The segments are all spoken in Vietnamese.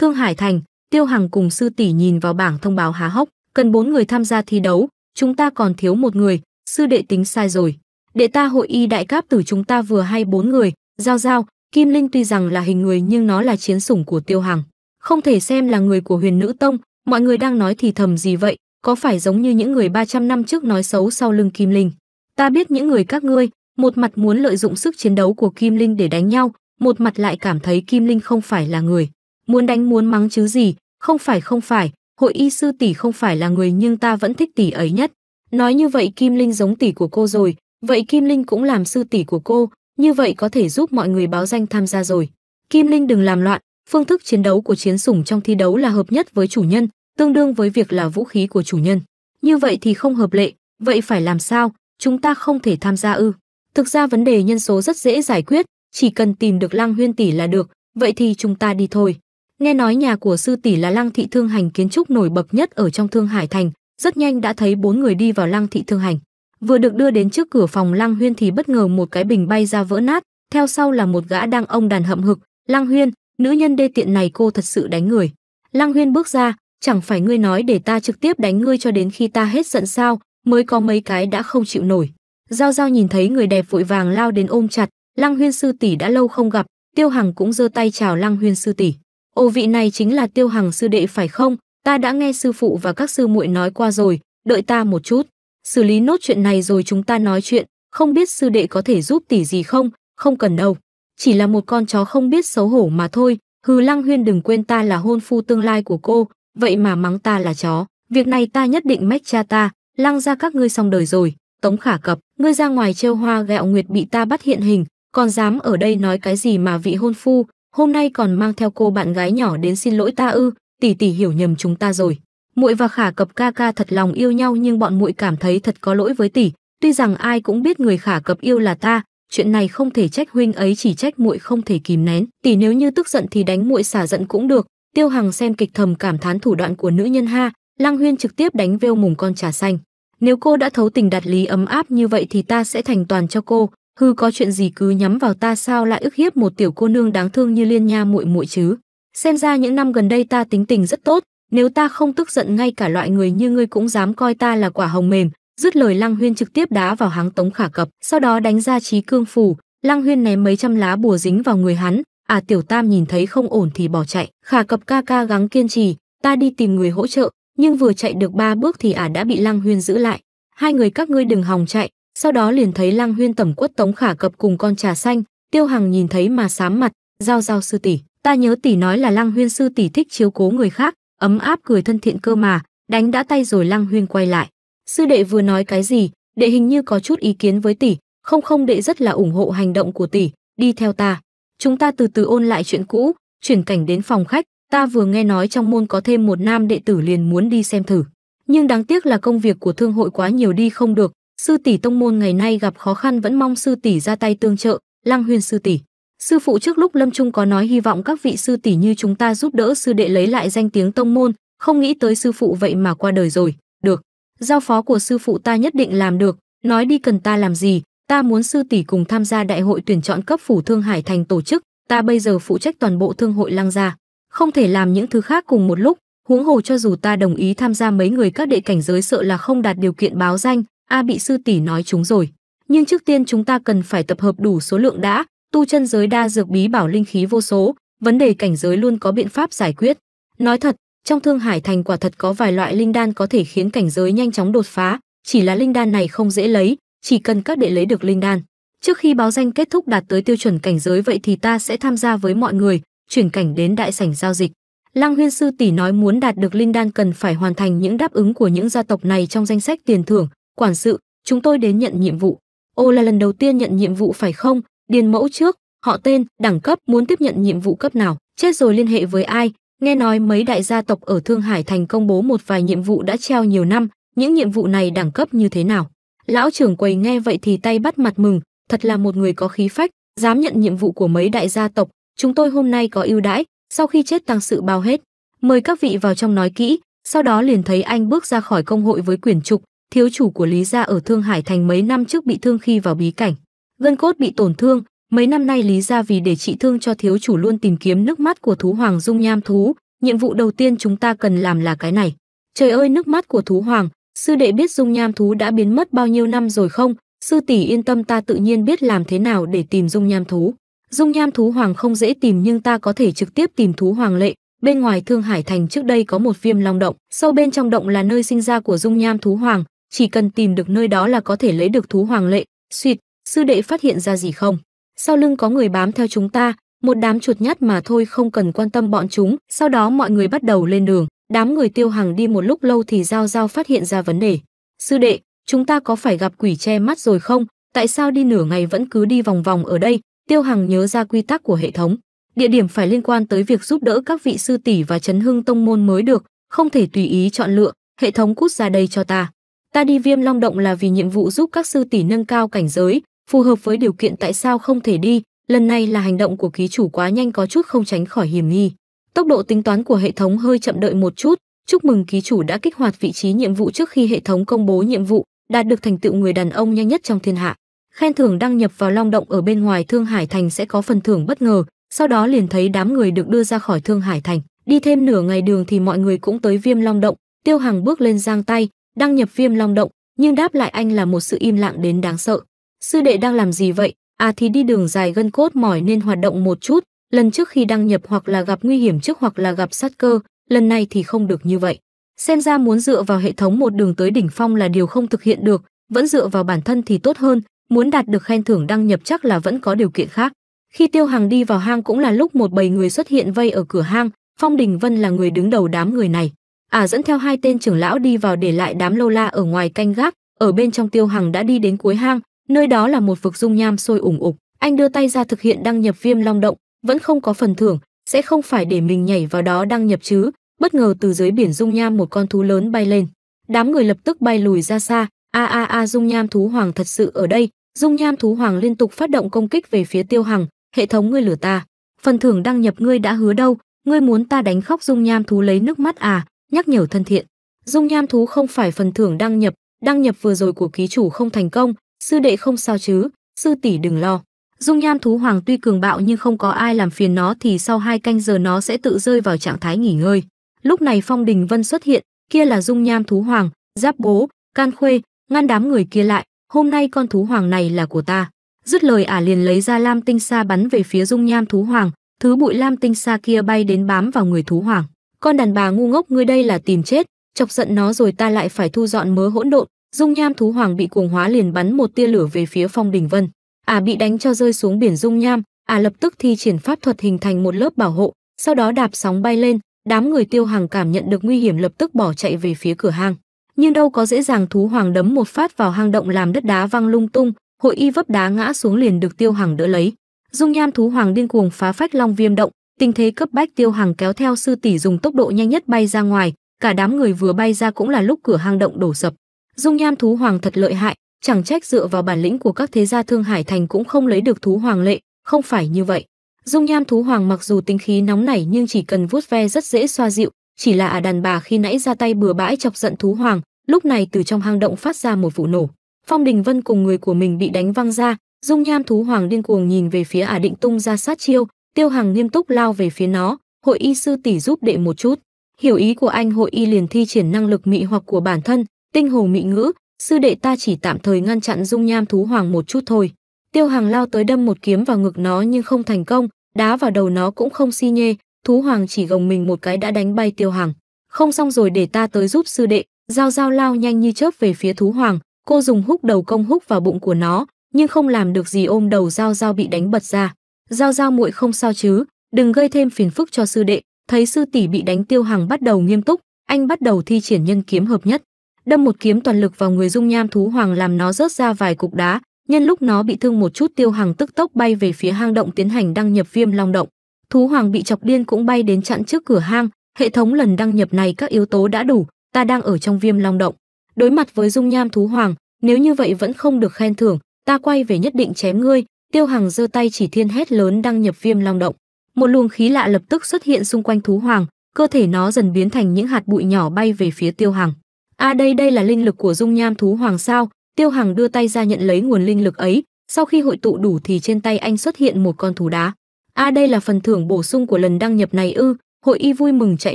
Thương Hải Thành, Tiêu Hằng cùng sư tỷ nhìn vào bảng thông báo há hốc, cần bốn người tham gia thi đấu, chúng ta còn thiếu một người, sư đệ tính sai rồi. Đệ ta hội y đại cáp tử chúng ta vừa hay bốn người, giao giao, Kim Linh tuy rằng là hình người nhưng nó là chiến sủng của Tiêu Hằng, không thể xem là người của Huyền Nữ Tông, mọi người đang nói thì thầm gì vậy, có phải giống như những người 300 năm trước nói xấu sau lưng Kim Linh. Ta biết những người các ngươi, một mặt muốn lợi dụng sức chiến đấu của Kim Linh để đánh nhau, một mặt lại cảm thấy Kim Linh không phải là người muốn đánh muốn mắng chứ gì không phải không phải hội y sư tỷ không phải là người nhưng ta vẫn thích tỷ ấy nhất nói như vậy kim linh giống tỷ của cô rồi vậy kim linh cũng làm sư tỷ của cô như vậy có thể giúp mọi người báo danh tham gia rồi kim linh đừng làm loạn phương thức chiến đấu của chiến sủng trong thi đấu là hợp nhất với chủ nhân tương đương với việc là vũ khí của chủ nhân như vậy thì không hợp lệ vậy phải làm sao chúng ta không thể tham gia ư thực ra vấn đề nhân số rất dễ giải quyết chỉ cần tìm được lăng huyên tỷ là được vậy thì chúng ta đi thôi Nghe nói nhà của sư tỷ là Lăng Thị Thương Hành kiến trúc nổi bật nhất ở trong Thương Hải Thành, rất nhanh đã thấy bốn người đi vào Lăng Thị Thương Hành. Vừa được đưa đến trước cửa phòng Lăng Huyên thì bất ngờ một cái bình bay ra vỡ nát, theo sau là một gã đang ông đàn hậm hực, "Lăng Huyên, nữ nhân đê tiện này cô thật sự đánh người." Lăng Huyên bước ra, "Chẳng phải ngươi nói để ta trực tiếp đánh ngươi cho đến khi ta hết giận sao, mới có mấy cái đã không chịu nổi." Giao Giao nhìn thấy người đẹp vội vàng lao đến ôm chặt, "Lăng Huyên sư tỷ đã lâu không gặp." Tiêu Hằng cũng giơ tay chào Lăng Huyên sư tỷ. Ô vị này chính là Tiêu Hằng sư đệ phải không? Ta đã nghe sư phụ và các sư muội nói qua rồi, đợi ta một chút. Xử lý nốt chuyện này rồi chúng ta nói chuyện, không biết sư đệ có thể giúp tỷ gì không? Không cần đâu. Chỉ là một con chó không biết xấu hổ mà thôi. Hừ Lăng Huyên đừng quên ta là hôn phu tương lai của cô, vậy mà mắng ta là chó. Việc này ta nhất định mách cha ta, lăng ra các ngươi xong đời rồi. Tống khả cập, ngươi ra ngoài trêu hoa gẹo nguyệt bị ta bắt hiện hình, còn dám ở đây nói cái gì mà vị hôn phu, hôm nay còn mang theo cô bạn gái nhỏ đến xin lỗi ta ư, tỷ tỷ hiểu nhầm chúng ta rồi. Muội và Khả Cập ca ca thật lòng yêu nhau nhưng bọn muội cảm thấy thật có lỗi với tỷ, tuy rằng ai cũng biết người Khả Cập yêu là ta, chuyện này không thể trách huynh ấy chỉ trách muội không thể kìm nén, tỷ nếu như tức giận thì đánh muội xả giận cũng được. Tiêu Hằng xem kịch thầm cảm thán thủ đoạn của nữ nhân ha, Lăng Huyên trực tiếp đánh vêu mùng con trà xanh. Nếu cô đã thấu tình đạt lý ấm áp như vậy thì ta sẽ thành toàn cho cô, hư có chuyện gì cứ nhắm vào ta sao lại ức hiếp một tiểu cô nương đáng thương như liên nha muội muội chứ xem ra những năm gần đây ta tính tình rất tốt nếu ta không tức giận ngay cả loại người như ngươi cũng dám coi ta là quả hồng mềm dứt lời lăng huyên trực tiếp đá vào háng tống khả cập sau đó đánh ra trí cương phủ lăng huyên ném mấy trăm lá bùa dính vào người hắn à tiểu tam nhìn thấy không ổn thì bỏ chạy khả cập ca ca gắng kiên trì ta đi tìm người hỗ trợ nhưng vừa chạy được ba bước thì ả à đã bị lăng huyên giữ lại hai người các ngươi đừng hòng chạy sau đó liền thấy Lăng Huyên tẩm quất Tống Khả Cập cùng con trà xanh, Tiêu Hằng nhìn thấy mà sám mặt, giao giao sư tỷ, ta nhớ tỷ nói là Lăng Huyên sư tỷ thích chiếu cố người khác, ấm áp cười thân thiện cơ mà, đánh đã tay rồi Lăng Huyên quay lại. Sư đệ vừa nói cái gì, đệ hình như có chút ý kiến với tỷ, không không đệ rất là ủng hộ hành động của tỷ, đi theo ta. Chúng ta từ từ ôn lại chuyện cũ, chuyển cảnh đến phòng khách, ta vừa nghe nói trong môn có thêm một nam đệ tử liền muốn đi xem thử. Nhưng đáng tiếc là công việc của thương hội quá nhiều đi không được, sư tỷ tông môn ngày nay gặp khó khăn vẫn mong sư tỷ ra tay tương trợ, Lăng Huyên sư tỷ. Sư phụ trước lúc Lâm Trung có nói hy vọng các vị sư tỷ như chúng ta giúp đỡ sư đệ lấy lại danh tiếng tông môn, không nghĩ tới sư phụ vậy mà qua đời rồi, được. Giao phó của sư phụ ta nhất định làm được, nói đi cần ta làm gì, ta muốn sư tỷ cùng tham gia đại hội tuyển chọn cấp phủ Thương Hải thành tổ chức, ta bây giờ phụ trách toàn bộ thương hội Lăng gia, không thể làm những thứ khác cùng một lúc, huống hồ cho dù ta đồng ý tham gia mấy người các đệ cảnh giới sợ là không đạt điều kiện báo danh, a bị sư tỷ nói chúng rồi nhưng trước tiên chúng ta cần phải tập hợp đủ số lượng đã tu chân giới đa dược bí bảo linh khí vô số vấn đề cảnh giới luôn có biện pháp giải quyết nói thật trong thương hải thành quả thật có vài loại linh đan có thể khiến cảnh giới nhanh chóng đột phá chỉ là linh đan này không dễ lấy chỉ cần các đệ lấy được linh đan trước khi báo danh kết thúc đạt tới tiêu chuẩn cảnh giới vậy thì ta sẽ tham gia với mọi người chuyển cảnh đến đại sảnh giao dịch lăng huyên sư tỷ nói muốn đạt được linh đan cần phải hoàn thành những đáp ứng của những gia tộc này trong danh sách tiền thưởng quản sự, chúng tôi đến nhận nhiệm vụ. Ô là lần đầu tiên nhận nhiệm vụ phải không? Điền mẫu trước, họ tên, đẳng cấp, muốn tiếp nhận nhiệm vụ cấp nào, chết rồi liên hệ với ai? Nghe nói mấy đại gia tộc ở Thương Hải Thành công bố một vài nhiệm vụ đã treo nhiều năm, những nhiệm vụ này đẳng cấp như thế nào? Lão trưởng quầy nghe vậy thì tay bắt mặt mừng, thật là một người có khí phách, dám nhận nhiệm vụ của mấy đại gia tộc, chúng tôi hôm nay có ưu đãi, sau khi chết tăng sự bao hết. Mời các vị vào trong nói kỹ, sau đó liền thấy anh bước ra khỏi công hội với quyển trục, thiếu chủ của Lý gia ở Thương Hải thành mấy năm trước bị thương khi vào bí cảnh, gân cốt bị tổn thương, mấy năm nay Lý gia vì để trị thương cho thiếu chủ luôn tìm kiếm nước mắt của thú hoàng dung nham thú, nhiệm vụ đầu tiên chúng ta cần làm là cái này. Trời ơi nước mắt của thú hoàng, sư đệ biết dung nham thú đã biến mất bao nhiêu năm rồi không? Sư tỷ yên tâm ta tự nhiên biết làm thế nào để tìm dung nham thú. Dung nham thú hoàng không dễ tìm nhưng ta có thể trực tiếp tìm thú hoàng lệ. Bên ngoài Thương Hải Thành trước đây có một viêm long động, sâu bên trong động là nơi sinh ra của dung nham thú hoàng, chỉ cần tìm được nơi đó là có thể lấy được thú hoàng lệ. Xuyệt, sư đệ phát hiện ra gì không? Sau lưng có người bám theo chúng ta, một đám chuột nhát mà thôi không cần quan tâm bọn chúng. Sau đó mọi người bắt đầu lên đường, đám người tiêu hằng đi một lúc lâu thì Giao Giao phát hiện ra vấn đề. Sư đệ, chúng ta có phải gặp quỷ che mắt rồi không? Tại sao đi nửa ngày vẫn cứ đi vòng vòng ở đây? Tiêu Hằng nhớ ra quy tắc của hệ thống. Địa điểm phải liên quan tới việc giúp đỡ các vị sư tỷ và chấn hưng tông môn mới được, không thể tùy ý chọn lựa, hệ thống cút ra đây cho ta. Ta đi viêm long động là vì nhiệm vụ giúp các sư tỷ nâng cao cảnh giới, phù hợp với điều kiện tại sao không thể đi, lần này là hành động của ký chủ quá nhanh có chút không tránh khỏi hiểm nghi. Tốc độ tính toán của hệ thống hơi chậm đợi một chút, chúc mừng ký chủ đã kích hoạt vị trí nhiệm vụ trước khi hệ thống công bố nhiệm vụ, đạt được thành tựu người đàn ông nhanh nhất trong thiên hạ. Khen thưởng đăng nhập vào long động ở bên ngoài Thương Hải Thành sẽ có phần thưởng bất ngờ, sau đó liền thấy đám người được đưa ra khỏi Thương Hải Thành. Đi thêm nửa ngày đường thì mọi người cũng tới Viêm Long Động, Tiêu Hằng bước lên giang tay, Đăng nhập viêm long động, nhưng đáp lại anh là một sự im lặng đến đáng sợ. Sư đệ đang làm gì vậy? À thì đi đường dài gân cốt mỏi nên hoạt động một chút, lần trước khi đăng nhập hoặc là gặp nguy hiểm trước hoặc là gặp sát cơ, lần này thì không được như vậy. Xem ra muốn dựa vào hệ thống một đường tới đỉnh phong là điều không thực hiện được, vẫn dựa vào bản thân thì tốt hơn, muốn đạt được khen thưởng đăng nhập chắc là vẫn có điều kiện khác. Khi Tiêu Hàng đi vào hang cũng là lúc một bầy người xuất hiện vây ở cửa hang, Phong Đình Vân là người đứng đầu đám người này ả à dẫn theo hai tên trưởng lão đi vào để lại đám lâu la ở ngoài canh gác ở bên trong tiêu hằng đã đi đến cuối hang nơi đó là một vực dung nham sôi ủng ục anh đưa tay ra thực hiện đăng nhập viêm long động vẫn không có phần thưởng sẽ không phải để mình nhảy vào đó đăng nhập chứ bất ngờ từ dưới biển dung nham một con thú lớn bay lên đám người lập tức bay lùi ra xa a a a dung nham thú hoàng thật sự ở đây dung nham thú hoàng liên tục phát động công kích về phía tiêu hằng hệ thống ngươi lửa ta phần thưởng đăng nhập ngươi đã hứa đâu ngươi muốn ta đánh khóc dung nham thú lấy nước mắt à nhắc nhở thân thiện. Dung nham thú không phải phần thưởng đăng nhập, đăng nhập vừa rồi của ký chủ không thành công, sư đệ không sao chứ, sư tỷ đừng lo. Dung nham thú hoàng tuy cường bạo nhưng không có ai làm phiền nó thì sau hai canh giờ nó sẽ tự rơi vào trạng thái nghỉ ngơi. Lúc này Phong Đình Vân xuất hiện, kia là dung nham thú hoàng, giáp bố, can khuê, ngăn đám người kia lại, hôm nay con thú hoàng này là của ta. Dứt lời ả liền lấy ra lam tinh sa bắn về phía dung nham thú hoàng, thứ bụi lam tinh sa kia bay đến bám vào người thú hoàng con đàn bà ngu ngốc ngươi đây là tìm chết, chọc giận nó rồi ta lại phải thu dọn mớ hỗn độn. Dung Nham thú hoàng bị cuồng hóa liền bắn một tia lửa về phía Phong Đình Vân. À bị đánh cho rơi xuống biển Dung Nham, à lập tức thi triển pháp thuật hình thành một lớp bảo hộ, sau đó đạp sóng bay lên, đám người Tiêu Hàng cảm nhận được nguy hiểm lập tức bỏ chạy về phía cửa hang. Nhưng đâu có dễ dàng thú hoàng đấm một phát vào hang động làm đất đá văng lung tung, hội y vấp đá ngã xuống liền được Tiêu Hàng đỡ lấy. Dung Nham thú hoàng điên cuồng phá phách Long Viêm động, Tình thế cấp bách Tiêu Hàng kéo theo sư tỷ dùng tốc độ nhanh nhất bay ra ngoài, cả đám người vừa bay ra cũng là lúc cửa hang động đổ sập. Dung nham thú hoàng thật lợi hại, chẳng trách dựa vào bản lĩnh của các thế gia Thương Hải Thành cũng không lấy được thú hoàng lệ, không phải như vậy. Dung nham thú hoàng mặc dù tính khí nóng nảy nhưng chỉ cần vuốt ve rất dễ xoa dịu, chỉ là à đàn bà khi nãy ra tay bừa bãi chọc giận thú hoàng, lúc này từ trong hang động phát ra một vụ nổ. Phong Đình Vân cùng người của mình bị đánh văng ra, Dung nham thú hoàng điên cuồng nhìn về phía ả à định tung ra sát chiêu, Tiêu Hằng nghiêm túc lao về phía nó, hội y sư tỷ giúp đệ một chút. Hiểu ý của anh hội y liền thi triển năng lực mị hoặc của bản thân, tinh hồ mị ngữ, sư đệ ta chỉ tạm thời ngăn chặn dung nham thú hoàng một chút thôi. Tiêu Hằng lao tới đâm một kiếm vào ngực nó nhưng không thành công, đá vào đầu nó cũng không si nhê, thú hoàng chỉ gồng mình một cái đã đánh bay Tiêu Hằng. Không xong rồi để ta tới giúp sư đệ, giao giao lao nhanh như chớp về phía thú hoàng, cô dùng húc đầu công húc vào bụng của nó, nhưng không làm được gì ôm đầu giao giao bị đánh bật ra giao giao muội không sao chứ đừng gây thêm phiền phức cho sư đệ thấy sư tỷ bị đánh tiêu Hằng bắt đầu nghiêm túc anh bắt đầu thi triển nhân kiếm hợp nhất đâm một kiếm toàn lực vào người dung nham thú hoàng làm nó rớt ra vài cục đá nhân lúc nó bị thương một chút tiêu Hằng tức tốc bay về phía hang động tiến hành đăng nhập viêm long động thú hoàng bị chọc điên cũng bay đến chặn trước cửa hang hệ thống lần đăng nhập này các yếu tố đã đủ ta đang ở trong viêm long động đối mặt với dung nham thú hoàng nếu như vậy vẫn không được khen thưởng ta quay về nhất định chém ngươi Tiêu Hằng giơ tay chỉ thiên hét lớn đăng nhập viêm long động. Một luồng khí lạ lập tức xuất hiện xung quanh thú hoàng, cơ thể nó dần biến thành những hạt bụi nhỏ bay về phía Tiêu Hằng. "A à đây đây là linh lực của dung nham thú hoàng sao?" Tiêu Hằng đưa tay ra nhận lấy nguồn linh lực ấy, sau khi hội tụ đủ thì trên tay anh xuất hiện một con thú đá. "A à đây là phần thưởng bổ sung của lần đăng nhập này ư?" Hội Y vui mừng chạy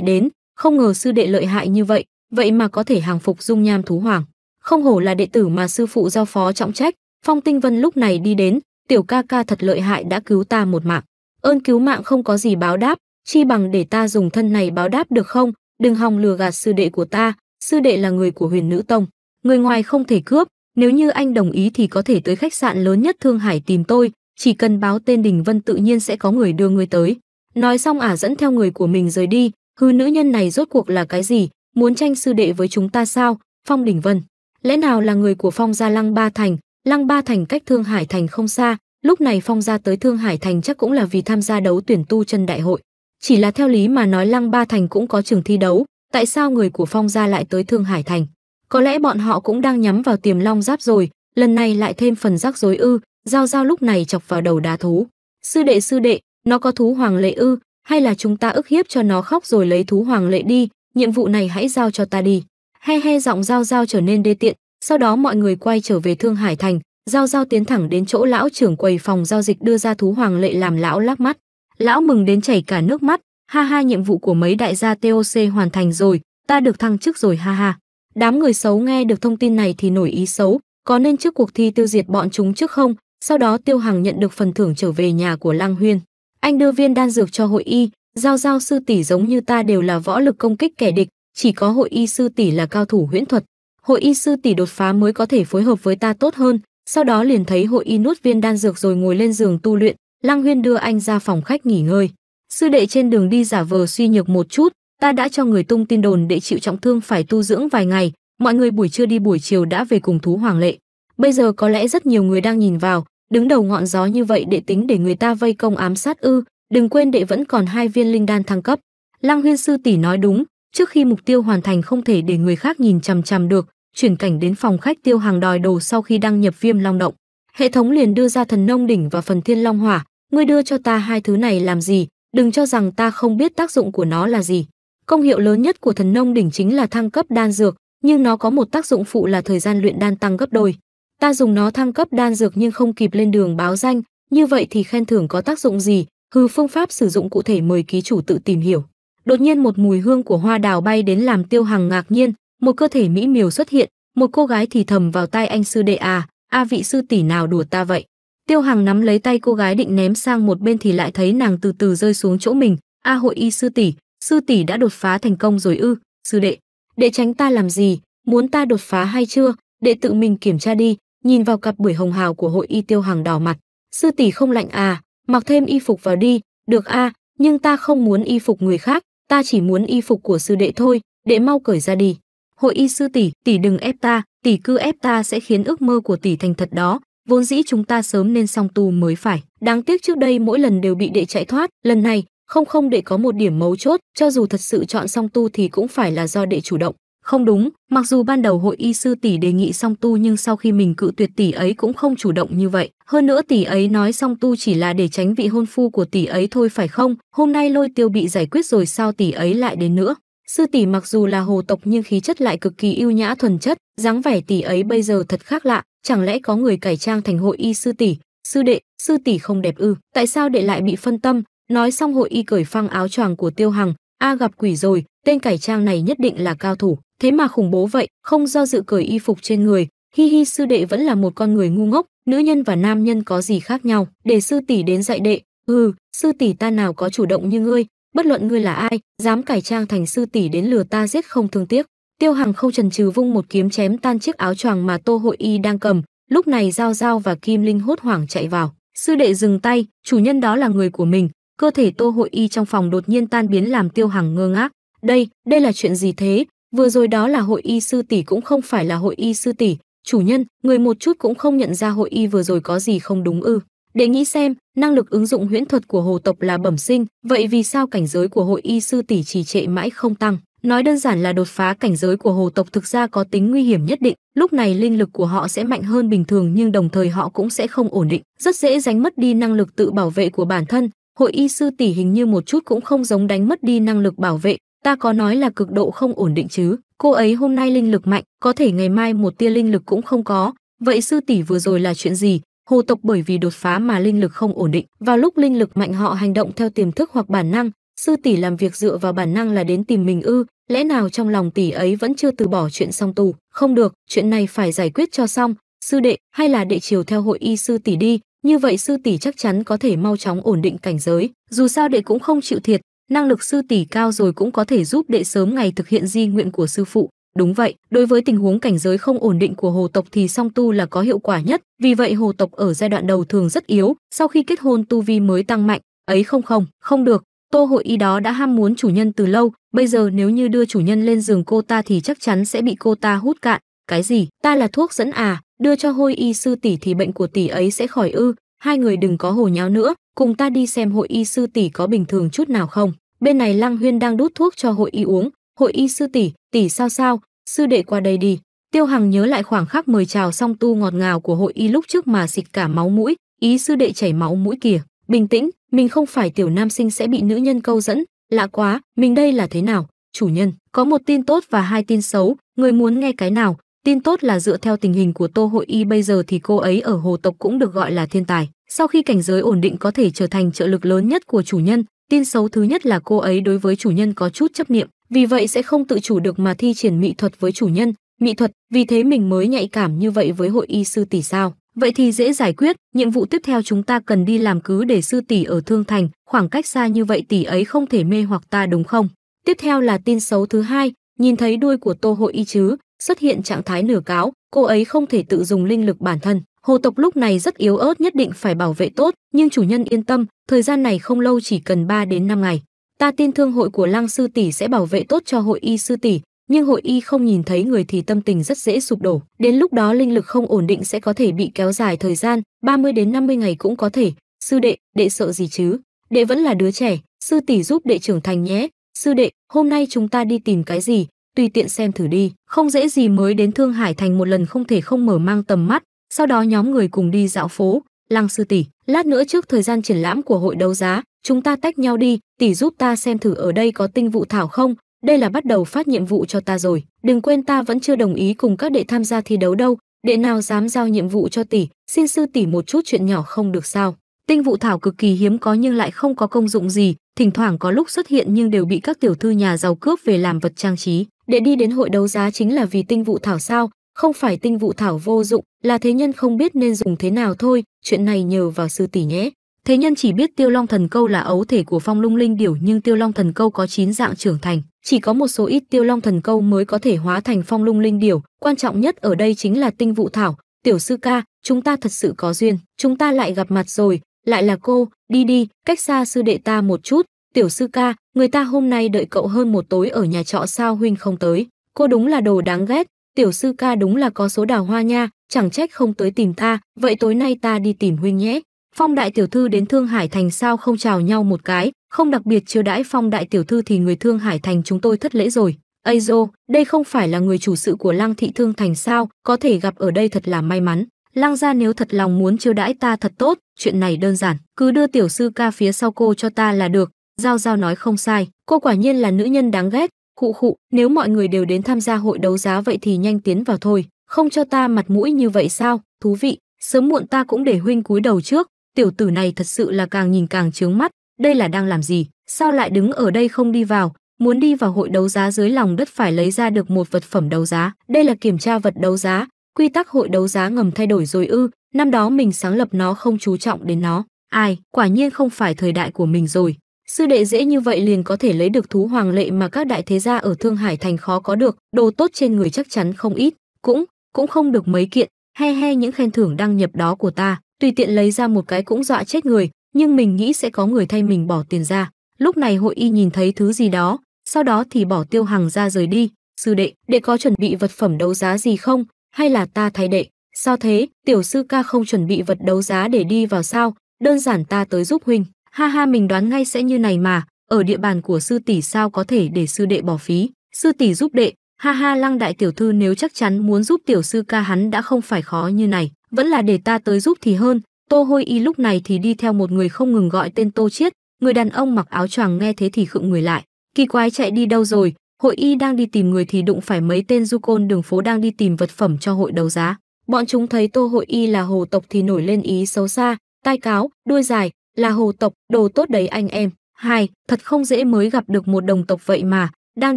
đến, không ngờ sư đệ lợi hại như vậy, vậy mà có thể hàng phục dung nham thú hoàng. Không hổ là đệ tử mà sư phụ giao phó trọng trách, Phong Tinh Vân lúc này đi đến, tiểu ca ca thật lợi hại đã cứu ta một mạng. Ơn cứu mạng không có gì báo đáp, chi bằng để ta dùng thân này báo đáp được không? Đừng hòng lừa gạt sư đệ của ta, sư đệ là người của huyền nữ tông. Người ngoài không thể cướp, nếu như anh đồng ý thì có thể tới khách sạn lớn nhất Thương Hải tìm tôi, chỉ cần báo tên Đình Vân tự nhiên sẽ có người đưa người tới. Nói xong ả dẫn theo người của mình rời đi, hư nữ nhân này rốt cuộc là cái gì, muốn tranh sư đệ với chúng ta sao, Phong Đình Vân. Lẽ nào là người của Phong Gia Lăng Ba Thành, Lăng Ba Thành cách Thương Hải Thành không xa, lúc này Phong gia tới Thương Hải Thành chắc cũng là vì tham gia đấu tuyển tu chân đại hội. Chỉ là theo lý mà nói Lăng Ba Thành cũng có trường thi đấu, tại sao người của Phong gia lại tới Thương Hải Thành? Có lẽ bọn họ cũng đang nhắm vào tiềm long giáp rồi, lần này lại thêm phần rắc rối ư, giao giao lúc này chọc vào đầu đá thú. Sư đệ sư đệ, nó có thú hoàng lệ ư, hay là chúng ta ức hiếp cho nó khóc rồi lấy thú hoàng lệ đi, nhiệm vụ này hãy giao cho ta đi. He he giọng giao giao trở nên đê tiện, sau đó mọi người quay trở về Thương Hải Thành, Giao Giao tiến thẳng đến chỗ lão trưởng quầy phòng giao dịch đưa ra thú hoàng lệ làm lão lắc mắt. Lão mừng đến chảy cả nước mắt, ha ha nhiệm vụ của mấy đại gia TOC hoàn thành rồi, ta được thăng chức rồi ha ha. Đám người xấu nghe được thông tin này thì nổi ý xấu, có nên trước cuộc thi tiêu diệt bọn chúng trước không? Sau đó Tiêu Hằng nhận được phần thưởng trở về nhà của Lăng Huyên. Anh đưa viên đan dược cho hội y, giao giao sư tỷ giống như ta đều là võ lực công kích kẻ địch, chỉ có hội y sư tỷ là cao thủ huyễn thuật hội y sư tỷ đột phá mới có thể phối hợp với ta tốt hơn sau đó liền thấy hội y nuốt viên đan dược rồi ngồi lên giường tu luyện lăng huyên đưa anh ra phòng khách nghỉ ngơi sư đệ trên đường đi giả vờ suy nhược một chút ta đã cho người tung tin đồn đệ chịu trọng thương phải tu dưỡng vài ngày mọi người buổi trưa đi buổi chiều đã về cùng thú hoàng lệ bây giờ có lẽ rất nhiều người đang nhìn vào đứng đầu ngọn gió như vậy để tính để người ta vây công ám sát ư đừng quên đệ vẫn còn hai viên linh đan thăng cấp lăng huyên sư tỷ nói đúng trước khi mục tiêu hoàn thành không thể để người khác nhìn chằm chằm được chuyển cảnh đến phòng khách tiêu hàng đòi đồ sau khi đăng nhập viêm long động hệ thống liền đưa ra thần nông đỉnh và phần thiên long hỏa ngươi đưa cho ta hai thứ này làm gì đừng cho rằng ta không biết tác dụng của nó là gì công hiệu lớn nhất của thần nông đỉnh chính là thăng cấp đan dược nhưng nó có một tác dụng phụ là thời gian luyện đan tăng gấp đôi ta dùng nó thăng cấp đan dược nhưng không kịp lên đường báo danh như vậy thì khen thưởng có tác dụng gì hư phương pháp sử dụng cụ thể mời ký chủ tự tìm hiểu đột nhiên một mùi hương của hoa đào bay đến làm tiêu hằng ngạc nhiên một cơ thể mỹ miều xuất hiện một cô gái thì thầm vào tai anh sư đệ à a vị sư tỷ nào đùa ta vậy tiêu Hằng nắm lấy tay cô gái định ném sang một bên thì lại thấy nàng từ từ rơi xuống chỗ mình a hội y sư tỷ sư tỷ đã đột phá thành công rồi ư sư đệ đệ tránh ta làm gì muốn ta đột phá hay chưa đệ tự mình kiểm tra đi nhìn vào cặp bưởi hồng hào của hội y tiêu Hằng đỏ mặt sư tỷ không lạnh à mặc thêm y phục vào đi được a à, nhưng ta không muốn y phục người khác ta chỉ muốn y phục của sư đệ thôi đệ mau cởi ra đi hội y sư tỷ tỷ đừng ép ta tỷ cứ ép ta sẽ khiến ước mơ của tỷ thành thật đó vốn dĩ chúng ta sớm nên song tu mới phải đáng tiếc trước đây mỗi lần đều bị đệ chạy thoát lần này không không đệ có một điểm mấu chốt cho dù thật sự chọn song tu thì cũng phải là do đệ chủ động không đúng mặc dù ban đầu hội y sư tỷ đề nghị song tu nhưng sau khi mình cự tuyệt tỷ ấy cũng không chủ động như vậy hơn nữa tỷ ấy nói song tu chỉ là để tránh vị hôn phu của tỷ ấy thôi phải không hôm nay lôi tiêu bị giải quyết rồi sao tỷ ấy lại đến nữa Sư tỷ mặc dù là hồ tộc nhưng khí chất lại cực kỳ yêu nhã thuần chất, dáng vẻ tỷ ấy bây giờ thật khác lạ, chẳng lẽ có người cải trang thành hội y sư tỷ? Sư đệ, sư tỷ không đẹp ư? Tại sao đệ lại bị phân tâm? Nói xong hội y cởi phăng áo choàng của Tiêu Hằng, a gặp quỷ rồi, tên cải trang này nhất định là cao thủ, thế mà khủng bố vậy, không do dự cởi y phục trên người, hi hi sư đệ vẫn là một con người ngu ngốc, nữ nhân và nam nhân có gì khác nhau, để sư tỷ đến dạy đệ, hừ, sư tỷ ta nào có chủ động như ngươi, bất luận ngươi là ai dám cải trang thành sư tỷ đến lừa ta giết không thương tiếc tiêu Hằng không trần trừ vung một kiếm chém tan chiếc áo choàng mà tô hội y đang cầm lúc này giao giao và kim linh hốt hoảng chạy vào sư đệ dừng tay chủ nhân đó là người của mình cơ thể tô hội y trong phòng đột nhiên tan biến làm tiêu Hằng ngơ ngác đây đây là chuyện gì thế vừa rồi đó là hội y sư tỷ cũng không phải là hội y sư tỷ chủ nhân người một chút cũng không nhận ra hội y vừa rồi có gì không đúng ư để nghĩ xem năng lực ứng dụng huyễn thuật của hồ tộc là bẩm sinh vậy vì sao cảnh giới của hội y sư tỷ trì trệ mãi không tăng nói đơn giản là đột phá cảnh giới của hồ tộc thực ra có tính nguy hiểm nhất định lúc này linh lực của họ sẽ mạnh hơn bình thường nhưng đồng thời họ cũng sẽ không ổn định rất dễ đánh mất đi năng lực tự bảo vệ của bản thân hội y sư tỷ hình như một chút cũng không giống đánh mất đi năng lực bảo vệ ta có nói là cực độ không ổn định chứ cô ấy hôm nay linh lực mạnh có thể ngày mai một tia linh lực cũng không có vậy sư tỷ vừa rồi là chuyện gì Hồ tộc bởi vì đột phá mà linh lực không ổn định, vào lúc linh lực mạnh họ hành động theo tiềm thức hoặc bản năng, sư tỷ làm việc dựa vào bản năng là đến tìm mình ư, lẽ nào trong lòng tỷ ấy vẫn chưa từ bỏ chuyện song tu, không được, chuyện này phải giải quyết cho xong, sư đệ, hay là đệ chiều theo hội y sư tỷ đi, như vậy sư tỷ chắc chắn có thể mau chóng ổn định cảnh giới, dù sao đệ cũng không chịu thiệt, năng lực sư tỷ cao rồi cũng có thể giúp đệ sớm ngày thực hiện di nguyện của sư phụ. Đúng vậy, đối với tình huống cảnh giới không ổn định của hồ tộc thì song tu là có hiệu quả nhất, vì vậy hồ tộc ở giai đoạn đầu thường rất yếu, sau khi kết hôn tu vi mới tăng mạnh, ấy không không, không được, Tô hội y đó đã ham muốn chủ nhân từ lâu, bây giờ nếu như đưa chủ nhân lên giường cô ta thì chắc chắn sẽ bị cô ta hút cạn. Cái gì? Ta là thuốc dẫn à? Đưa cho hôi y sư tỷ thì bệnh của tỷ ấy sẽ khỏi ư? Hai người đừng có hồ nháo nữa, cùng ta đi xem hội y sư tỷ có bình thường chút nào không. Bên này Lăng Huyên đang đút thuốc cho hội y uống. Hội y sư tỷ, tỷ sao sao, sư đệ qua đây đi. Tiêu Hằng nhớ lại khoảng khắc mời chào song tu ngọt ngào của hội y lúc trước mà xịt cả máu mũi, ý sư đệ chảy máu mũi kìa. Bình tĩnh, mình không phải tiểu nam sinh sẽ bị nữ nhân câu dẫn, lạ quá, mình đây là thế nào? Chủ nhân, có một tin tốt và hai tin xấu, người muốn nghe cái nào? Tin tốt là dựa theo tình hình của Tô Hội Y bây giờ thì cô ấy ở hồ tộc cũng được gọi là thiên tài. Sau khi cảnh giới ổn định có thể trở thành trợ lực lớn nhất của chủ nhân, tin xấu thứ nhất là cô ấy đối với chủ nhân có chút chấp niệm vì vậy sẽ không tự chủ được mà thi triển mỹ thuật với chủ nhân mỹ thuật vì thế mình mới nhạy cảm như vậy với hội y sư tỷ sao vậy thì dễ giải quyết nhiệm vụ tiếp theo chúng ta cần đi làm cứ để sư tỷ ở thương thành khoảng cách xa như vậy tỷ ấy không thể mê hoặc ta đúng không tiếp theo là tin xấu thứ hai nhìn thấy đuôi của tô hội y chứ xuất hiện trạng thái nửa cáo cô ấy không thể tự dùng linh lực bản thân hồ tộc lúc này rất yếu ớt nhất định phải bảo vệ tốt nhưng chủ nhân yên tâm thời gian này không lâu chỉ cần 3 đến 5 ngày ta tin thương hội của Lăng sư tỷ sẽ bảo vệ tốt cho hội y sư tỷ, nhưng hội y không nhìn thấy người thì tâm tình rất dễ sụp đổ, đến lúc đó linh lực không ổn định sẽ có thể bị kéo dài thời gian, 30 đến 50 ngày cũng có thể. Sư đệ, đệ sợ gì chứ? Đệ vẫn là đứa trẻ, sư tỷ giúp đệ trưởng thành nhé. Sư đệ, hôm nay chúng ta đi tìm cái gì? Tùy tiện xem thử đi. Không dễ gì mới đến Thương Hải thành một lần không thể không mở mang tầm mắt, sau đó nhóm người cùng đi dạo phố, Lăng sư tỷ, lát nữa trước thời gian triển lãm của hội đấu giá, chúng ta tách nhau đi, tỷ giúp ta xem thử ở đây có tinh vụ thảo không, đây là bắt đầu phát nhiệm vụ cho ta rồi. Đừng quên ta vẫn chưa đồng ý cùng các đệ tham gia thi đấu đâu, đệ nào dám giao nhiệm vụ cho tỷ, xin sư tỷ một chút chuyện nhỏ không được sao. Tinh vụ thảo cực kỳ hiếm có nhưng lại không có công dụng gì, thỉnh thoảng có lúc xuất hiện nhưng đều bị các tiểu thư nhà giàu cướp về làm vật trang trí. Đệ đi đến hội đấu giá chính là vì tinh vụ thảo sao, không phải tinh vụ thảo vô dụng, là thế nhân không biết nên dùng thế nào thôi, chuyện này nhờ vào sư tỷ nhé thế nhân chỉ biết tiêu long thần câu là ấu thể của phong lung linh điểu nhưng tiêu long thần câu có 9 dạng trưởng thành chỉ có một số ít tiêu long thần câu mới có thể hóa thành phong lung linh điểu quan trọng nhất ở đây chính là tinh vụ thảo tiểu sư ca chúng ta thật sự có duyên chúng ta lại gặp mặt rồi lại là cô đi đi cách xa sư đệ ta một chút tiểu sư ca người ta hôm nay đợi cậu hơn một tối ở nhà trọ sao huynh không tới cô đúng là đồ đáng ghét tiểu sư ca đúng là có số đào hoa nha chẳng trách không tới tìm ta vậy tối nay ta đi tìm huynh nhé Phong đại tiểu thư đến Thương Hải thành sao không chào nhau một cái, không đặc biệt chiêu đãi Phong đại tiểu thư thì người Thương Hải thành chúng tôi thất lễ rồi. Azo, đây không phải là người chủ sự của Lăng thị Thương thành sao, có thể gặp ở đây thật là may mắn. Lăng gia nếu thật lòng muốn chiêu đãi ta thật tốt, chuyện này đơn giản, cứ đưa tiểu sư ca phía sau cô cho ta là được. Giao Giao nói không sai, cô quả nhiên là nữ nhân đáng ghét. Khụ khụ, nếu mọi người đều đến tham gia hội đấu giá vậy thì nhanh tiến vào thôi, không cho ta mặt mũi như vậy sao, thú vị, sớm muộn ta cũng để huynh cúi đầu trước, tiểu tử này thật sự là càng nhìn càng trướng mắt, đây là đang làm gì, sao lại đứng ở đây không đi vào, muốn đi vào hội đấu giá dưới lòng đất phải lấy ra được một vật phẩm đấu giá, đây là kiểm tra vật đấu giá, quy tắc hội đấu giá ngầm thay đổi rồi ư, năm đó mình sáng lập nó không chú trọng đến nó, ai, quả nhiên không phải thời đại của mình rồi. Sư đệ dễ như vậy liền có thể lấy được thú hoàng lệ mà các đại thế gia ở Thương Hải thành khó có được, đồ tốt trên người chắc chắn không ít, cũng, cũng không được mấy kiện, he he những khen thưởng đăng nhập đó của ta, tùy tiện lấy ra một cái cũng dọa chết người nhưng mình nghĩ sẽ có người thay mình bỏ tiền ra lúc này hội y nhìn thấy thứ gì đó sau đó thì bỏ tiêu hàng ra rời đi sư đệ đệ có chuẩn bị vật phẩm đấu giá gì không hay là ta thay đệ sao thế tiểu sư ca không chuẩn bị vật đấu giá để đi vào sao đơn giản ta tới giúp huynh ha ha mình đoán ngay sẽ như này mà ở địa bàn của sư tỷ sao có thể để sư đệ bỏ phí sư tỷ giúp đệ ha ha lăng đại tiểu thư nếu chắc chắn muốn giúp tiểu sư ca hắn đã không phải khó như này vẫn là để ta tới giúp thì hơn tô hôi y lúc này thì đi theo một người không ngừng gọi tên tô chiết người đàn ông mặc áo choàng nghe thế thì khựng người lại kỳ quái chạy đi đâu rồi hội y đang đi tìm người thì đụng phải mấy tên du côn đường phố đang đi tìm vật phẩm cho hội đấu giá bọn chúng thấy tô hội y là hồ tộc thì nổi lên ý xấu xa tai cáo đuôi dài là hồ tộc đồ tốt đấy anh em hai thật không dễ mới gặp được một đồng tộc vậy mà đang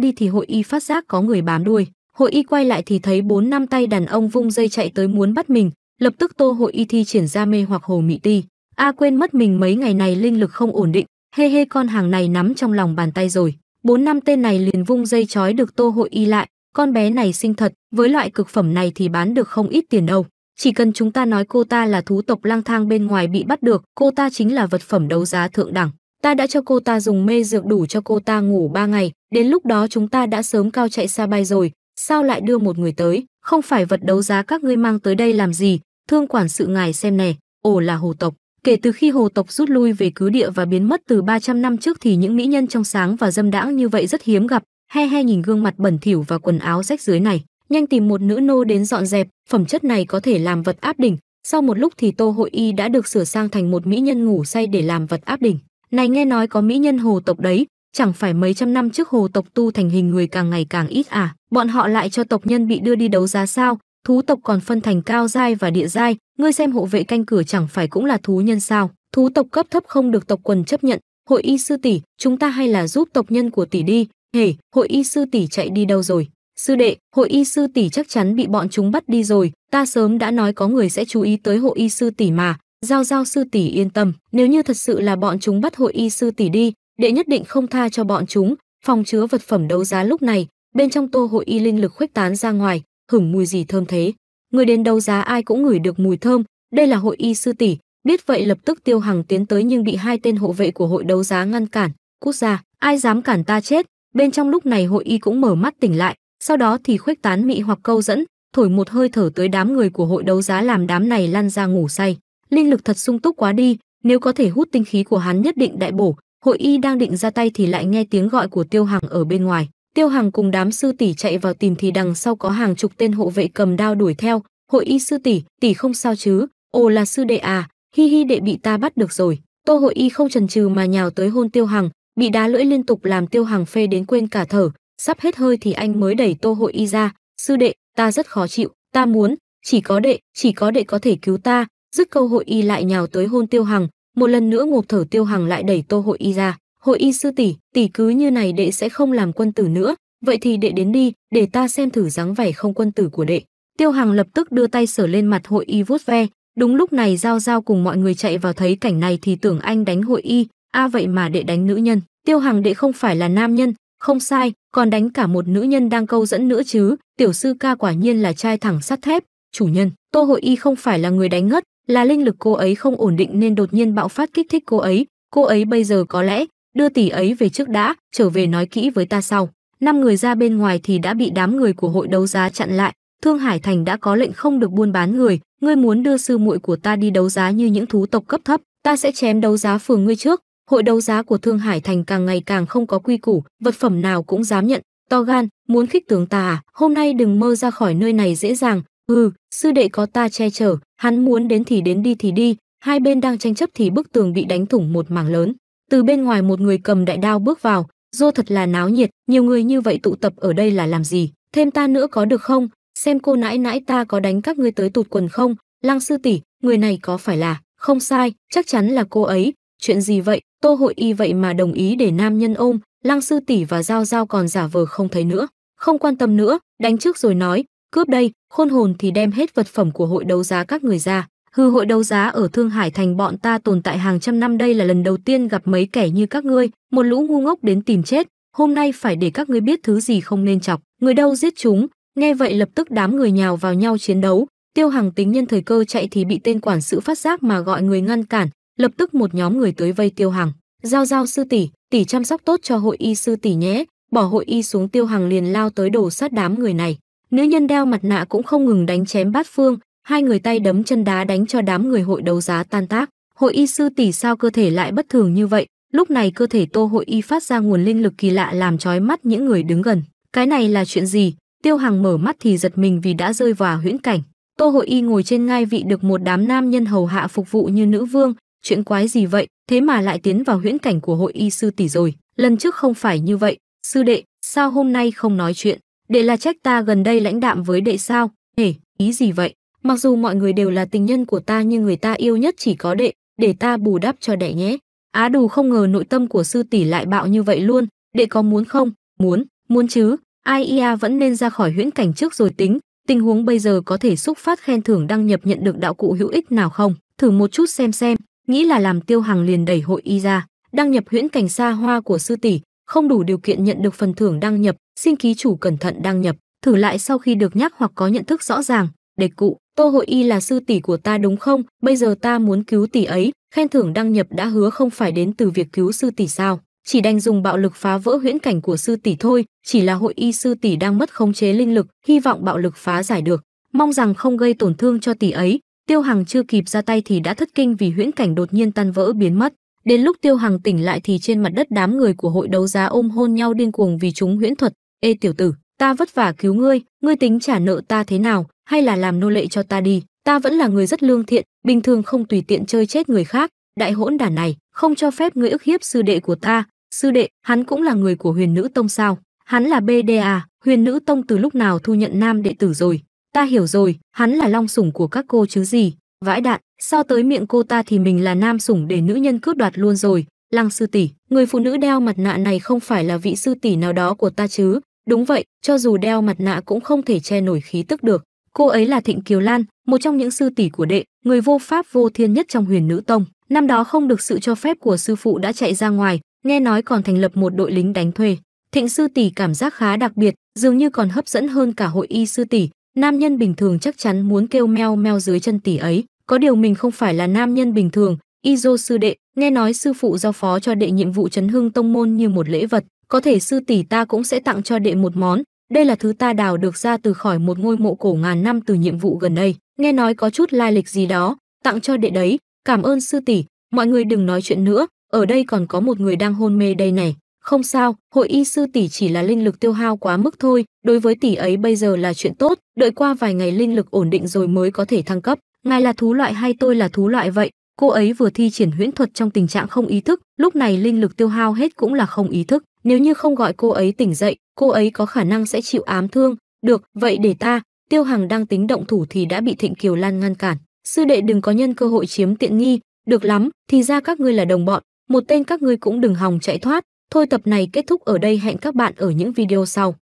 đi thì hội y phát giác có người bám đuôi hội y quay lại thì thấy bốn năm tay đàn ông vung dây chạy tới muốn bắt mình lập tức Tô Hội Y thi triển ra mê hoặc hồ mị ti. A à quên mất mình mấy ngày này linh lực không ổn định, hê hê con hàng này nắm trong lòng bàn tay rồi. Bốn năm tên này liền vung dây trói được Tô Hội Y lại, con bé này sinh thật, với loại cực phẩm này thì bán được không ít tiền đâu. Chỉ cần chúng ta nói cô ta là thú tộc lang thang bên ngoài bị bắt được, cô ta chính là vật phẩm đấu giá thượng đẳng. Ta đã cho cô ta dùng mê dược đủ cho cô ta ngủ ba ngày, đến lúc đó chúng ta đã sớm cao chạy xa bay rồi, sao lại đưa một người tới, không phải vật đấu giá các ngươi mang tới đây làm gì, Thương quản sự ngài xem nè, ổ là hồ tộc. Kể từ khi hồ tộc rút lui về cứ địa và biến mất từ 300 năm trước thì những mỹ nhân trong sáng và dâm đãng như vậy rất hiếm gặp. He he nhìn gương mặt bẩn thỉu và quần áo rách dưới này, nhanh tìm một nữ nô đến dọn dẹp, phẩm chất này có thể làm vật áp đỉnh. Sau một lúc thì Tô Hội Y đã được sửa sang thành một mỹ nhân ngủ say để làm vật áp đỉnh. Này nghe nói có mỹ nhân hồ tộc đấy, chẳng phải mấy trăm năm trước hồ tộc tu thành hình người càng ngày càng ít à, bọn họ lại cho tộc nhân bị đưa đi đấu giá sao, thú tộc còn phân thành cao giai và địa giai ngươi xem hộ vệ canh cửa chẳng phải cũng là thú nhân sao thú tộc cấp thấp không được tộc quần chấp nhận hội y sư tỷ chúng ta hay là giúp tộc nhân của tỷ đi hề hội y sư tỷ chạy đi đâu rồi sư đệ hội y sư tỷ chắc chắn bị bọn chúng bắt đi rồi ta sớm đã nói có người sẽ chú ý tới hội y sư tỷ mà giao giao sư tỷ yên tâm nếu như thật sự là bọn chúng bắt hội y sư tỷ đi đệ nhất định không tha cho bọn chúng phòng chứa vật phẩm đấu giá lúc này bên trong tô hội y linh lực khuếch tán ra ngoài hửng mùi gì thơm thế người đến đâu giá ai cũng ngửi được mùi thơm đây là hội y sư tỷ biết vậy lập tức tiêu hằng tiến tới nhưng bị hai tên hộ vệ của hội đấu giá ngăn cản cút ra ai dám cản ta chết bên trong lúc này hội y cũng mở mắt tỉnh lại sau đó thì khuếch tán mị hoặc câu dẫn thổi một hơi thở tới đám người của hội đấu giá làm đám này lăn ra ngủ say linh lực thật sung túc quá đi nếu có thể hút tinh khí của hắn nhất định đại bổ hội y đang định ra tay thì lại nghe tiếng gọi của tiêu hằng ở bên ngoài Tiêu Hằng cùng đám sư tỷ chạy vào tìm thì đằng sau có hàng chục tên hộ vệ cầm đao đuổi theo, "Hội y sư tỷ, tỷ không sao chứ? Ồ là sư đệ à, hi hi đệ bị ta bắt được rồi." Tô Hội y không chần chừ mà nhào tới hôn Tiêu Hằng, bị đá lưỡi liên tục làm Tiêu Hằng phê đến quên cả thở, sắp hết hơi thì anh mới đẩy Tô Hội y ra, "Sư đệ, ta rất khó chịu, ta muốn, chỉ có đệ, chỉ có đệ có thể cứu ta." Dứt câu Hội y lại nhào tới hôn Tiêu Hằng, một lần nữa ngộp thở Tiêu Hằng lại đẩy Tô Hội y ra hội y sư tỷ tỷ cứ như này đệ sẽ không làm quân tử nữa vậy thì đệ đến đi để ta xem thử dáng vẻ không quân tử của đệ tiêu Hằng lập tức đưa tay sờ lên mặt hội y vuốt ve đúng lúc này giao giao cùng mọi người chạy vào thấy cảnh này thì tưởng anh đánh hội y a à vậy mà đệ đánh nữ nhân tiêu Hằng đệ không phải là nam nhân không sai còn đánh cả một nữ nhân đang câu dẫn nữa chứ tiểu sư ca quả nhiên là trai thẳng sắt thép chủ nhân tô hội y không phải là người đánh ngất là linh lực cô ấy không ổn định nên đột nhiên bạo phát kích thích cô ấy cô ấy bây giờ có lẽ đưa tỷ ấy về trước đã, trở về nói kỹ với ta sau. Năm người ra bên ngoài thì đã bị đám người của hội đấu giá chặn lại, Thương Hải Thành đã có lệnh không được buôn bán người, ngươi muốn đưa sư muội của ta đi đấu giá như những thú tộc cấp thấp, ta sẽ chém đấu giá phường ngươi trước. Hội đấu giá của Thương Hải Thành càng ngày càng không có quy củ, vật phẩm nào cũng dám nhận, to gan, muốn khích tướng ta à, hôm nay đừng mơ ra khỏi nơi này dễ dàng, ừ, sư đệ có ta che chở, hắn muốn đến thì đến đi thì đi, hai bên đang tranh chấp thì bức tường bị đánh thủng một mảng lớn, từ bên ngoài một người cầm đại đao bước vào dô thật là náo nhiệt nhiều người như vậy tụ tập ở đây là làm gì thêm ta nữa có được không xem cô nãi nãi ta có đánh các ngươi tới tụt quần không lăng sư tỷ người này có phải là không sai chắc chắn là cô ấy chuyện gì vậy tô hội y vậy mà đồng ý để nam nhân ôm lăng sư tỷ và giao giao còn giả vờ không thấy nữa không quan tâm nữa đánh trước rồi nói cướp đây khôn hồn thì đem hết vật phẩm của hội đấu giá các người ra Hư hội đấu giá ở Thương Hải thành bọn ta tồn tại hàng trăm năm đây là lần đầu tiên gặp mấy kẻ như các ngươi, một lũ ngu ngốc đến tìm chết, hôm nay phải để các ngươi biết thứ gì không nên chọc, người đâu giết chúng. Nghe vậy lập tức đám người nhào vào nhau chiến đấu, Tiêu Hằng tính nhân thời cơ chạy thì bị tên quản sự phát giác mà gọi người ngăn cản, lập tức một nhóm người tới vây Tiêu Hằng. Giao giao sư tỷ, tỷ chăm sóc tốt cho hội y sư tỷ nhé, bỏ hội y xuống Tiêu Hằng liền lao tới đổ sát đám người này. Nữ nhân đeo mặt nạ cũng không ngừng đánh chém bát phương, hai người tay đấm chân đá đánh cho đám người hội đấu giá tan tác. Hội y sư tỷ sao cơ thể lại bất thường như vậy? Lúc này cơ thể Tô Hội y phát ra nguồn linh lực kỳ lạ làm chói mắt những người đứng gần. Cái này là chuyện gì? Tiêu Hằng mở mắt thì giật mình vì đã rơi vào huyễn cảnh. Tô Hội y ngồi trên ngai vị được một đám nam nhân hầu hạ phục vụ như nữ vương, chuyện quái gì vậy, thế mà lại tiến vào huyễn cảnh của hội y sư tỷ rồi, lần trước không phải như vậy, sư đệ, sao hôm nay không nói chuyện, đệ là trách ta gần đây lãnh đạm với đệ sao, hề, ý gì vậy, Mặc dù mọi người đều là tình nhân của ta nhưng người ta yêu nhất chỉ có đệ, để ta bù đắp cho đệ nhé. Á đù không ngờ nội tâm của sư tỷ lại bạo như vậy luôn, đệ có muốn không? Muốn, muốn chứ, ai ia vẫn nên ra khỏi huyễn cảnh trước rồi tính, tình huống bây giờ có thể xúc phát khen thưởng đăng nhập nhận được đạo cụ hữu ích nào không? Thử một chút xem xem, nghĩ là làm tiêu hàng liền đẩy hội y ra, đăng nhập huyễn cảnh xa hoa của sư tỷ, không đủ điều kiện nhận được phần thưởng đăng nhập, xin ký chủ cẩn thận đăng nhập, thử lại sau khi được nhắc hoặc có nhận thức rõ ràng, để cụ, Tô Hội Y là sư tỷ của ta đúng không? Bây giờ ta muốn cứu tỷ ấy, khen thưởng đăng nhập đã hứa không phải đến từ việc cứu sư tỷ sao? Chỉ đành dùng bạo lực phá vỡ huyễn cảnh của sư tỷ thôi, chỉ là hội y sư tỷ đang mất khống chế linh lực, hy vọng bạo lực phá giải được, mong rằng không gây tổn thương cho tỷ ấy. Tiêu Hằng chưa kịp ra tay thì đã thất kinh vì huyễn cảnh đột nhiên tan vỡ biến mất. Đến lúc Tiêu Hằng tỉnh lại thì trên mặt đất đám người của hội đấu giá ôm hôn nhau điên cuồng vì chúng huyễn thuật. Ê tiểu tử, ta vất vả cứu ngươi, ngươi tính trả nợ ta thế nào? hay là làm nô lệ cho ta đi ta vẫn là người rất lương thiện bình thường không tùy tiện chơi chết người khác đại hỗn đản này không cho phép ngươi ức hiếp sư đệ của ta sư đệ hắn cũng là người của huyền nữ tông sao hắn là bda huyền nữ tông từ lúc nào thu nhận nam đệ tử rồi ta hiểu rồi hắn là long sủng của các cô chứ gì vãi đạn sao tới miệng cô ta thì mình là nam sủng để nữ nhân cướp đoạt luôn rồi lăng sư tỷ người phụ nữ đeo mặt nạ này không phải là vị sư tỷ nào đó của ta chứ đúng vậy cho dù đeo mặt nạ cũng không thể che nổi khí tức được Cô ấy là Thịnh Kiều Lan, một trong những sư tỷ của đệ, người vô pháp vô thiên nhất trong Huyền Nữ Tông. Năm đó không được sự cho phép của sư phụ đã chạy ra ngoài, nghe nói còn thành lập một đội lính đánh thuê. Thịnh sư tỷ cảm giác khá đặc biệt, dường như còn hấp dẫn hơn cả hội y sư tỷ. Nam nhân bình thường chắc chắn muốn kêu meo meo dưới chân tỷ ấy, có điều mình không phải là nam nhân bình thường, y dô sư đệ, nghe nói sư phụ giao phó cho đệ nhiệm vụ chấn hương tông môn như một lễ vật, có thể sư tỷ ta cũng sẽ tặng cho đệ một món, đây là thứ ta đào được ra từ khỏi một ngôi mộ cổ ngàn năm từ nhiệm vụ gần đây. Nghe nói có chút lai lịch gì đó, tặng cho đệ đấy. Cảm ơn sư tỷ, mọi người đừng nói chuyện nữa, ở đây còn có một người đang hôn mê đây này. Không sao, hội y sư tỷ chỉ là linh lực tiêu hao quá mức thôi, đối với tỷ ấy bây giờ là chuyện tốt, đợi qua vài ngày linh lực ổn định rồi mới có thể thăng cấp. Ngài là thú loại hay tôi là thú loại vậy? Cô ấy vừa thi triển huyễn thuật trong tình trạng không ý thức, lúc này linh lực tiêu hao hết cũng là không ý thức nếu như không gọi cô ấy tỉnh dậy, cô ấy có khả năng sẽ chịu ám thương. Được, vậy để ta, Tiêu Hằng đang tính động thủ thì đã bị Thịnh Kiều Lan ngăn cản. Sư đệ đừng có nhân cơ hội chiếm tiện nghi, được lắm, thì ra các ngươi là đồng bọn, một tên các ngươi cũng đừng hòng chạy thoát. Thôi tập này kết thúc ở đây hẹn các bạn ở những video sau.